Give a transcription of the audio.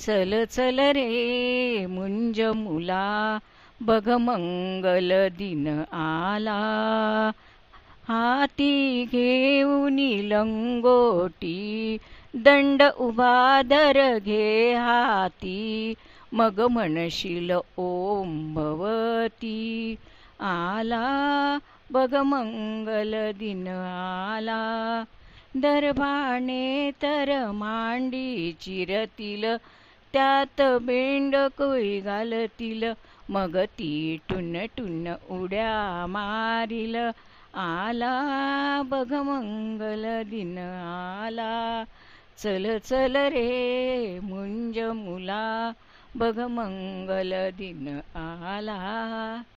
चल चल रे मुंज मुला बघ मंगल दिन आला हाती घेऊन लंगोटी दंड उभा दर घे हाती मग म्हणशील ओम भवती आला बघ मंगल दिन आला दरभाणे तर मांडी चिरतील त्यात कोई घालतील मग ती टुन टुन उड्या मारिल आला बघ मंगल दिन आला चल चल रे मुंज मुला बघ मंगल दिन आला